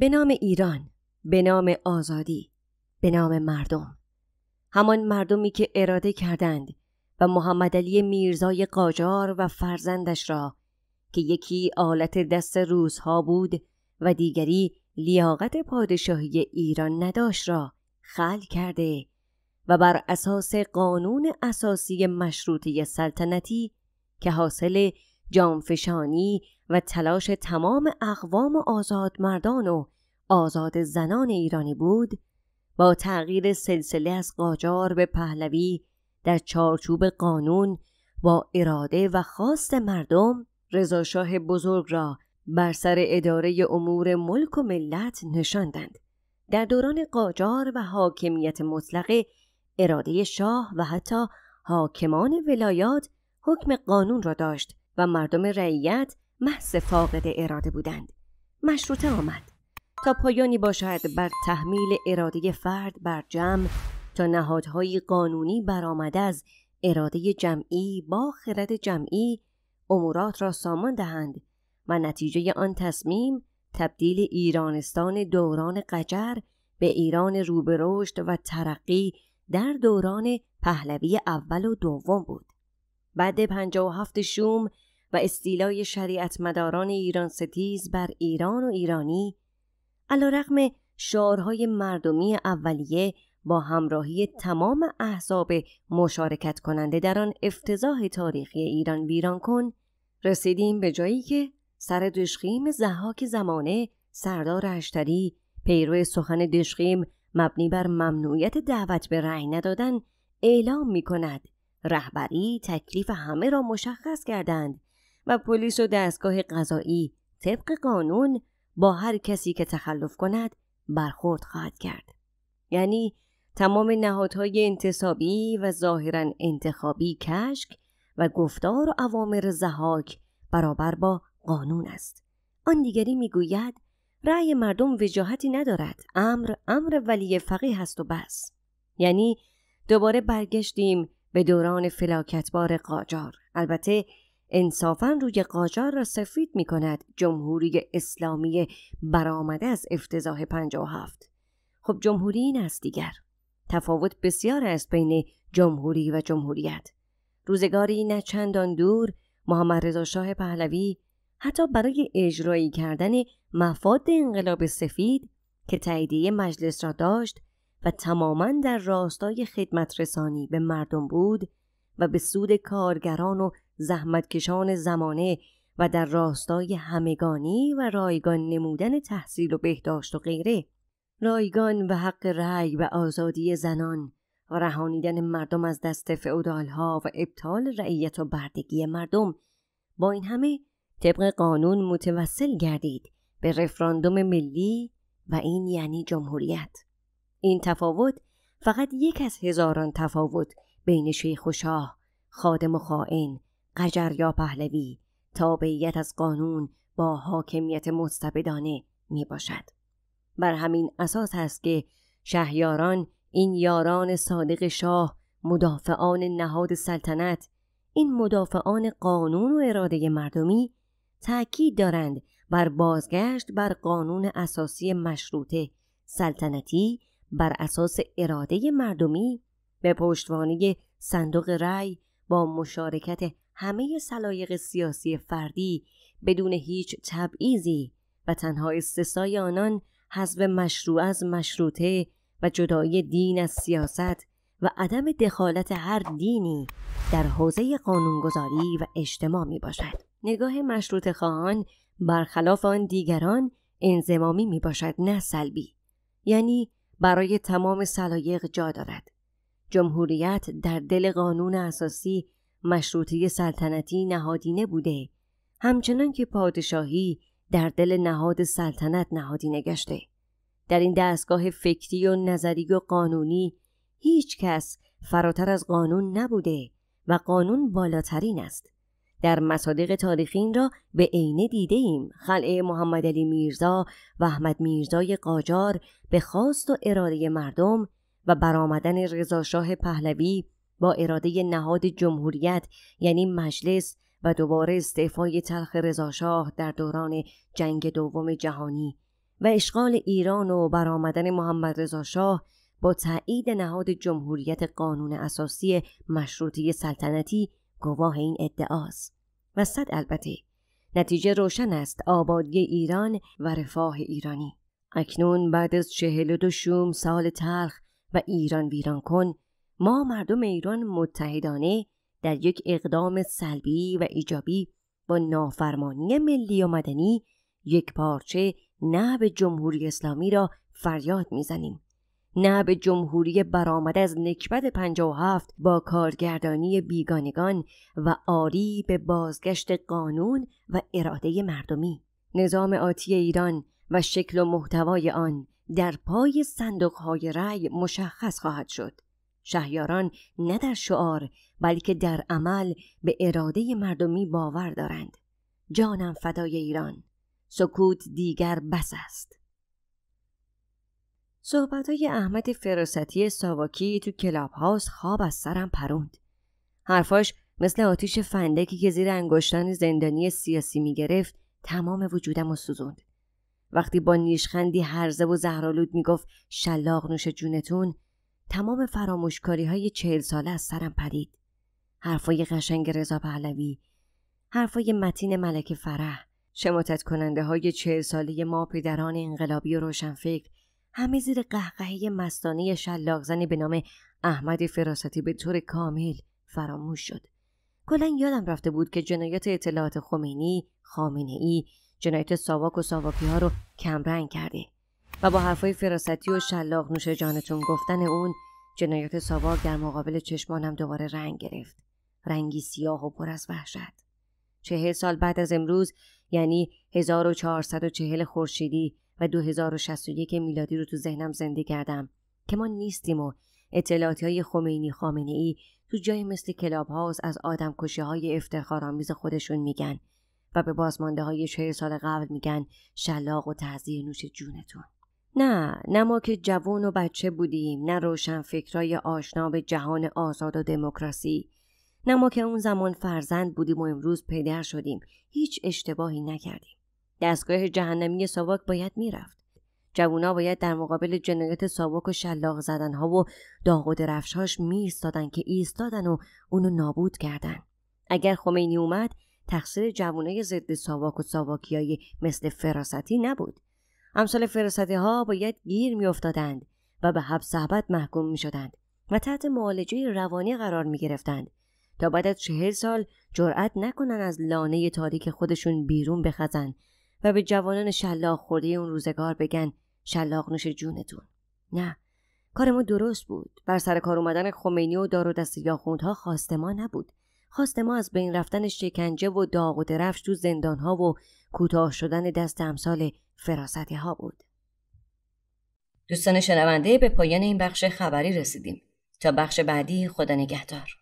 به نام ایران به نام آزادی به نام مردم همان مردمی که اراده کردند و محمد علی میرزای قاجار و فرزندش را که یکی آلت دست روزها بود و دیگری لیاقت پادشاهی ایران نداشت را خل کرده و بر اساس قانون اساسی مشروطه سلطنتی که حاصل جانفشانی و تلاش تمام اقوام آزادمردان و آزاد زنان ایرانی بود با تغییر سلسله از قاجار به پهلوی در چارچوب قانون با اراده و خواست مردم رضاشاه بزرگ را بر سر اداره امور ملک و ملت نشاندند در دوران قاجار و حاکمیت مطلقه اراده شاه و حتی حاکمان ولایات حکم قانون را داشت و مردم رعیت محض فاقد اراده بودند مشروطه آمد تا پایانی باشد بر تحمیل اراده فرد بر جمع تا نهادهای قانونی برآمده از اراده جمعی با خرد جمعی امورات را سامان دهند و نتیجه آن تصمیم تبدیل ایرانستان دوران قجر به ایران روبرشت و ترقی در دوران پهلوی اول و دوم بود. بعد 57 شوم و استیلای شریعت مداران ایران ستیز بر ایران و ایرانی علا رقم شعارهای مردمی اولیه با همراهی تمام احزاب مشارکت کننده در آن افتضاح تاریخی ایران ویران کن رسیدیم به جایی که سر دشخیم زهاک زمانه سردار اشتری پیرو سخن دشخیم مبنی بر ممنوعیت دعوت به رأی ندادن اعلام می کند رهبری تکلیف همه را مشخص کردند و پلیس و دستگاه قضایی طبق قانون با هر کسی که تخلف کند برخورد خواهد کرد یعنی تمام نهادهای انتصابی و ظاهرا انتخابی کشک و گفتار و عوامر زهاک برابر با قانون است آن دیگری میگوید رأی مردم وجاهتی ندارد امر امر ولی فقیه هست و بس یعنی دوباره برگشتیم به دوران فلاکتبار قاجار البته انصافا روی قاجار را سفید می کند جمهوری اسلامی برآمده از افتضاح 57 خب جمهوری این است دیگر تفاوت بسیار است بین جمهوری و جمهوریت روزگاری نه چندان دور محمد رضا شاه پهلوی حتی برای اجرایی کردن مفاد انقلاب سفید که تاییدیه مجلس را داشت و تماما در راستای خدمت رسانی به مردم بود و به سود کارگران و زحمتکشان زمانه و در راستای همگانی و رایگان نمودن تحصیل و بهداشت و غیره رایگان و حق رأی و آزادی زنان و رهانیدن مردم از دست فعودالها و ابطال رعیت و بردگی مردم با این همه طبق قانون متوسل گردید به رفراندوم ملی و این یعنی جمهوریت این تفاوت فقط یک از هزاران تفاوت بین شیخ و شاه خادم و خائن قجر یا پهلوی تابعیت از قانون با حاکمیت مستبدانه می باشد بر همین اساس است که شهیاران این یاران صادق شاه مدافعان نهاد سلطنت این مدافعان قانون و اراده مردمی تأکید دارند بر بازگشت بر قانون اساسی مشروطه سلطنتی بر اساس اراده مردمی به پشتوانه صندوق رای با مشارکت همه سلایق سیاسی فردی بدون هیچ تبعیضی و تنها استثای آنان حذف مشروع از مشروطه و جدای دین از سیاست و عدم دخالت هر دینی در حوزه قانونگذاری و اجتماع می باشد. نگاه مشروط خواهان برخلاف آن دیگران انزمامی می باشد نه سلبی. یعنی برای تمام سلایق جا دارد. جمهوریت در دل قانون اساسی مشروطه سلطنتی نهادینه بوده همچنان که پادشاهی در دل نهاد سلطنت نهادینه گشته در این دستگاه فکری و نظری و قانونی هیچ کس فراتر از قانون نبوده و قانون بالاترین است در مصادیق تاریخین را به عینه دیده ایم خلعه محمد علی میرزا و احمد میرزای قاجار به خواست و اراده مردم و برآمدن رضاشاه پهلوی با اراده نهاد جمهوریت یعنی مجلس و دوباره استعفای تلخ رضاشاه در دوران جنگ دوم جهانی و اشغال ایران و برآمدن محمد رضاشاه با تایید نهاد جمهوریت قانون اساسی مشروطی سلطنتی گواه این ادعاست و صد البته نتیجه روشن است آبادی ایران و رفاه ایرانی اکنون بعد از چهل و دو شوم سال تلخ و ایران ویران کن ما مردم ایران متحدانه در یک اقدام سلبی و ایجابی با نافرمانی ملی و مدنی یک پارچه نه به جمهوری اسلامی را فریاد میزنیم نه به جمهوری برآمد از نکبت 57 با کارگردانی بیگانگان و آری به بازگشت قانون و اراده مردمی نظام آتی ایران و شکل و محتوای آن در پای صندوق های رأی مشخص خواهد شد شهیاران نه در شعار بلکه در عمل به اراده مردمی باور دارند جانم فدای ایران سکوت دیگر بس است صحبت های احمد فراستی ساواکی تو کلاب هاوس خواب از سرم پروند حرفاش مثل آتیش فندکی که زیر انگشتان زندانی سیاسی می گرفت تمام وجودم و سوزوند وقتی با نیشخندی هرزه و زهرالود میگفت شلاق نوش جونتون تمام فراموشکاری های چهل ساله از سرم پرید حرفای قشنگ رضا پهلوی حرفای متین ملک فرح شماتت کننده های چهل ساله ما پدران انقلابی و روشنفکر همه زیر قهقهه مستانه زنی به نام احمد فراستی به طور کامل فراموش شد کلا یادم رفته بود که جنایت اطلاعات خمینی، خامنه ای جنایت ساواک و ساواکی ها رو کمرنگ کردی و با حرفای فراستی و شلاق نوش جانتون گفتن اون جنایت ساواک در مقابل چشمانم دوباره رنگ گرفت رنگی سیاه و پر از وحشت چهل سال بعد از امروز یعنی 1440 خورشیدی و 2061 میلادی رو تو ذهنم زنده کردم که ما نیستیم و اطلاعاتی های خمینی خامنه ای تو جایی مثل کلاب هاوس از آدم کشی های افتخارآمیز خودشون میگن به بازمانده های چهل سال قبل میگن شلاق و تحضیه نوش جونتون نه نه ما که جوان و بچه بودیم نه روشن فکرای آشنا به جهان آزاد و دموکراسی نه ما که اون زمان فرزند بودیم و امروز پدر شدیم هیچ اشتباهی نکردیم دستگاه جهنمی ساواک باید میرفت جوونا باید در مقابل جنایت ساواک و شلاق ها و داغ و درفشهاش ایستادن که ایستادن و اونو نابود کردن اگر خمینی اومد تقصیر جوانای ضد ساواک و های مثل فراستی نبود امثال فراستی ها باید گیر میافتادند و به حب صحبت محکوم می شدند و تحت معالجه روانی قرار می گرفتند تا بعد از چهل سال جرأت نکنند از لانه تاریک خودشون بیرون بخزن و به جوانان شلاق خورده اون روزگار بگن شلاق نوش جونتون نه کار ما درست بود بر سر کار اومدن خمینی و دار و دست یاخوندها خواست ما نبود خواست ما از بین رفتن شکنجه و داغ و درفش تو ها و کوتاه شدن دست امثال فراستی ها بود. دوستان شنونده به پایان این بخش خبری رسیدیم. تا بخش بعدی خدا نگهدار.